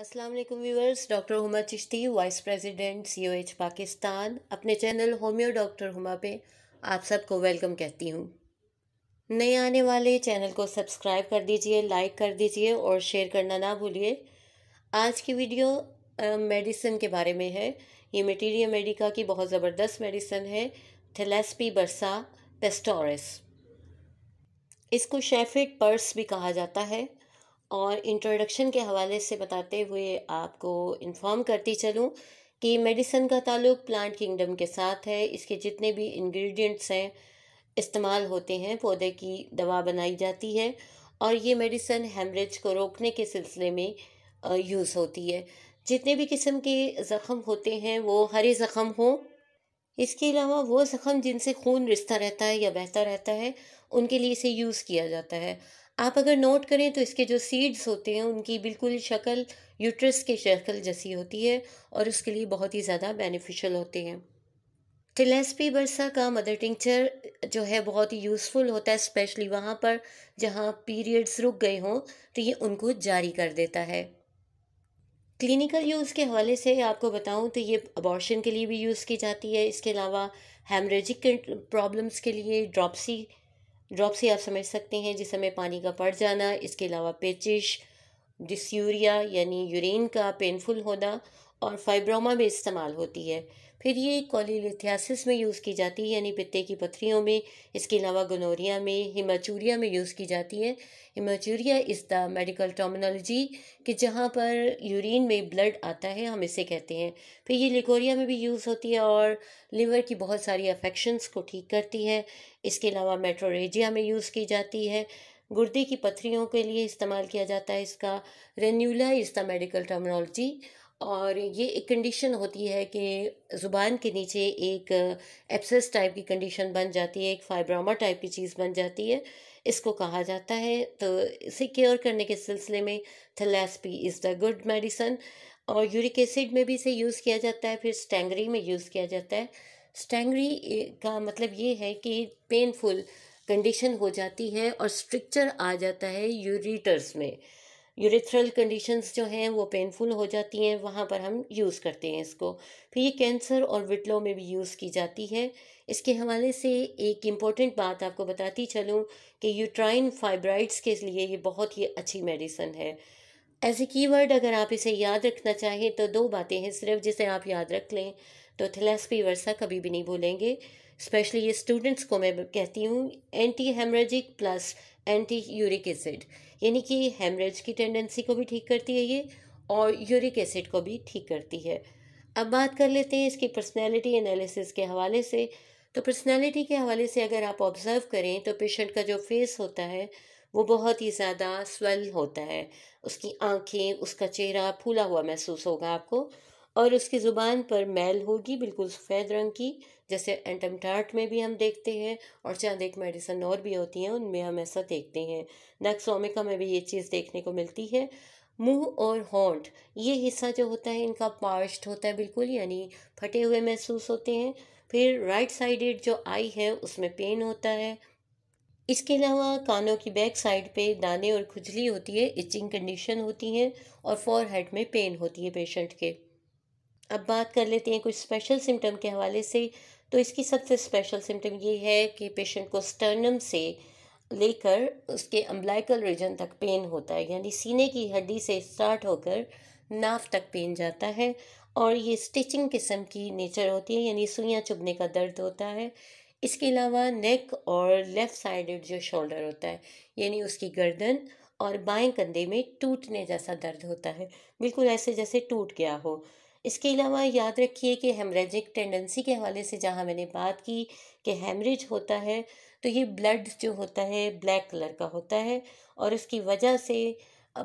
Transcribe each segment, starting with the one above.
अस्सलाम वालेकुम viewers doctor Huma Chishti vice president COH Pakistan अपने चैनल होम्यो डॉक्टर हुमा पे आप सबको वेलकम कहती हूँ नए आने वाले चैनल को सब्सक्राइब कर दीजिए लाइक कर दीजिए और शेयर करना ना भूलिए आज की वीडियो मेडिसिन के बारे में है ये मटीरिया मेडिका की बहुत ज़बरदस्त मेडिसिन है थेलेस्पी बरसा पेस्टोरस इसको शेफिड पर्स भी कहा जाता है और इंट्रोडक्शन के हवाले से बताते हुए आपको इन्फॉर्म करती चलूँ कि मेडिसन का ताल्लुक प्लांट किंगडम के साथ है इसके जितने भी इंग्रेडिएंट्स हैं इस्तेमाल होते हैं पौधे की दवा बनाई जाती है और ये मेडिसन हेमरेज को रोकने के सिलसिले में यूज़ होती है जितने भी किस्म के ज़ख़म होते हैं वो हरे ज़ख़म हों इसके अलावा वो ज़ख़म जिनसे खून रिश्ता रहता है या बहता रहता है उनके लिए इसे यूज़ किया जाता है आप अगर नोट करें तो इसके जो सीड्स होते हैं उनकी बिल्कुल शक्ल यूट्रस के शक्ल जैसी होती है और उसके लिए बहुत ही ज़्यादा बेनिफिशियल होते हैं टिलेस्पी तो बरसा का मदर टिंक्चर जो है बहुत ही यूज़फुल होता है स्पेशली वहाँ पर जहाँ पीरियड्स रुक गए हों तो ये उनको जारी कर देता है क्लिनिकल यूज़ के हवाले से आपको बताऊँ तो ये अबॉर्शन के लिए भी यूज़ की जाती है इसके अलावा हेमरेजिक प्रॉब्लम्स के लिए ड्रॉपसी ड्रॉप से आप समझ सकते हैं जिस समय पानी का पड़ जाना इसके अलावा पेचिश डिस्यूरिया यानी यूरिन का पेनफुल होना और फाइब्रोमा में इस्तेमाल होती है फिर ये कॉलीलिथियासिस में यूज़ की जाती है यानी पित्ते की पथरियों में इसके अलावा गनोरिया में हिमाचूरिया में यूज़ की जाती है haematuria is the medical terminology कि जहाँ पर यूरिन में ब्लड आता है हम इसे कहते हैं फिर ये लिकोरिया में भी यूज़ होती है और लिवर की बहुत सारी अफेक्शंस को ठीक करती है इसके अलावा मेट्रोरेजिया में यूज़ की जाती है गुर्दे की पथरियों के लिए इस्तेमाल किया जाता है इसका ranula is the medical terminology और ये एक कंडीशन होती है कि ज़ुबान के नीचे एक एप्सेस टाइप की कंडीशन बन जाती है एक फाइब्रामा टाइप की चीज़ बन जाती है इसको कहा जाता है तो इसे केयर करने के सिलसिले में thlaspi is the good medicine और यूरिक एसिड में भी इसे यूज़ किया जाता है फिर स्टेंगरी में यूज़ किया जाता है स्टेंगरी का मतलब ये है कि पेनफुल कंडीशन हो जाती है और स्ट्रिक्चर आ जाता है यूरिटर्स में यूरिथ्रल कंडीशंस जो हैं वो पेनफुल हो जाती हैं वहाँ पर हम यूज़ करते हैं इसको फिर तो ये कैंसर और विटलो में भी यूज़ की जाती है इसके हवाले से एक इम्पॉर्टेंट बात आपको बताती चलूँ कि यूट्राइन फाइब्राइड्स के लिए ये बहुत ही अच्छी मेडिसन है एज ए की अगर आप इसे याद रखना चाहें तो दो बातें हैं सिर्फ जिसे आप याद रख लें तो थेलेसपी वर्षा कभी भी नहीं भूलेंगे स्पेशली ये स्टूडेंट्स को मैं कहती हूँ anti haemorrhagic plus anti uric acid यानी कि हेमरेज की टेंडेंसी को भी ठीक करती है ये और यूरिक एसिड को भी ठीक करती है अब बात कर लेते हैं इसकी पर्सनैलिटी एनालिसिस के हवाले से तो पर्सनैलिटी के हवाले से अगर आप ऑब्ज़र्व करें तो पेशेंट का जो फेस होता है वो बहुत ही ज़्यादा स्वेल होता है उसकी आंखें उसका चेहरा फूला हुआ महसूस होगा आपको और उसकी ज़ुबान पर मैल होगी बिल्कुल सफ़ेद रंग की जैसे एंटम टार्ट में भी हम देखते हैं और चंद एक मेडिसन और भी होती हैं उनमें हम ऐसा देखते हैं नक्सोमिका में भी ये चीज़ देखने को मिलती है मुंह और होंठ ये हिस्सा जो होता है इनका पार्श्ड होता है बिल्कुल यानी फटे हुए महसूस होते हैं फिर राइट साइडेड जो आई है उसमें पेन होता है इसके अलावा कानों की बैक साइड पे दाने और खुजली होती है इचिंग कंडीशन होती है और फॉर हेड में पेन होती है पेशेंट के अब बात कर लेते हैं कुछ स्पेशल सिम्टम के हवाले से तो इसकी सबसे स्पेशल सिम्टम ये है कि पेशेंट को स्टर्नम से लेकर उसके अम्बलाइकल रीजन तक पेन होता है यानी सीने की हड्डी से स्टार्ट होकर नाफ तक पेन जाता है और ये स्टिचिंग किस्म की नेचर होती है यानी सुइयाँ चुभने का दर्द होता है इसके अलावा नेक और लेफ़्ट साइडेड जो शोल्डर होता है यानी उसकी गर्दन और बाएं कंधे में टूटने जैसा दर्द होता है बिल्कुल ऐसे जैसे टूट गया हो इसके अलावा याद रखिए कि हेमरेजिक टेंडेंसी के हवाले से जहाँ मैंने बात की कि हेमरेज होता है तो ये ब्लड जो होता है ब्लैक कलर का होता है और इसकी वजह से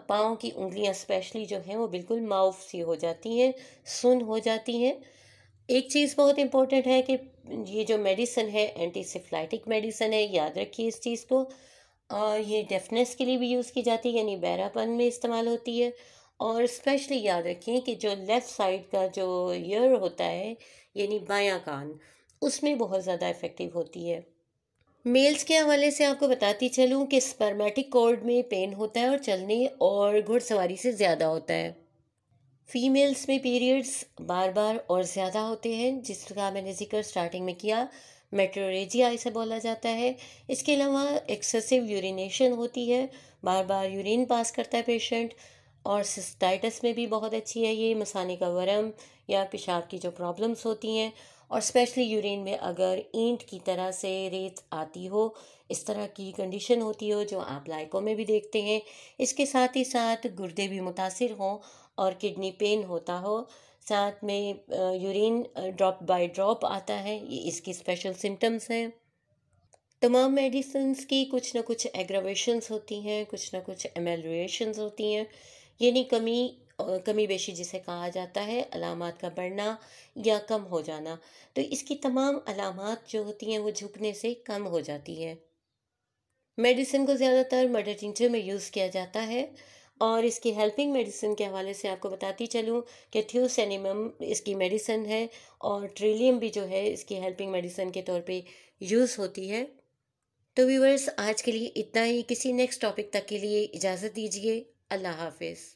पाँव की उंगलियाँ स्पेशली जो हैं वो बिल्कुल माउफ सी हो जाती हैं सुन हो जाती हैं एक चीज़ बहुत इम्पोर्टेंट है कि ये जो मेडिसन है एंटीसिफ्लाइटिक मेडिसन है याद रखिए इस चीज़ को और ये डेफनेस के लिए भी यूज़ की जाती है यानी बैरापन में इस्तेमाल होती है और स्पेशली याद रखें कि जो लेफ़्ट साइड का जो ईयर होता है यानी बायां कान उसमें बहुत ज़्यादा इफ़ेक्टिव होती है मेल्स के हवाले से आपको बताती चलूँ कि स्पर्मेटिक कॉर्ड में पेन होता है और चलने और घुड़सवारी से ज़्यादा होता है फीमेल्स में पीरियड्स बार बार और ज़्यादा होते हैं जिसका मैंने जिक्र स्टार्टिंग में किया मेट्रोरेजिया इसे बोला जाता है इसके अलावा एक्सेसिव यूरिनेशन होती है बार बार यूरिन पास करता है पेशेंट और सिस्टाइटिस में भी बहुत अच्छी है ये मसाने का वरम या पेशाब की जो प्रॉब्लम्स होती हैं और स्पेशली यूरिन में अगर ईंट की तरह से रेत आती हो इस तरह की कंडीशन होती हो जो आप लाइकों में भी देखते हैं इसके साथ ही साथ गुर्दे भी मुतासर हों और किडनी पेन होता हो साथ में यूरिन ड्रॉप बाय ड्रॉप आता है ये इसकी स्पेशल सिम्टम्स हैं तमाम मेडिसिन की कुछ ना कुछ एग्रावेशंस होती हैं कुछ ना कुछ एमेलेशन होती हैं यानी कमी कमी बेशी जिसे कहा जाता है अलामत का बढ़ना या कम हो जाना तो इसकी तमाम अलामत जो होती हैं वो झुकने से कम हो जाती है मेडिसिन को ज़्यादातर मर्डर टिंचर में यूज़ किया जाता है और इसकी हेल्पिंग मेडिसिन के हवाले से आपको बताती चलूँ कि थ्यूसैनिमम इसकी मेडिसिन है और ट्रिलियम भी जो है इसकी हेल्पिंग मेडिसिन के तौर पे यूज़ होती है तो व्यूवर्स आज के लिए इतना ही किसी नेक्स्ट टॉपिक तक के लिए इजाज़त दीजिए अल्लाह हाफिज़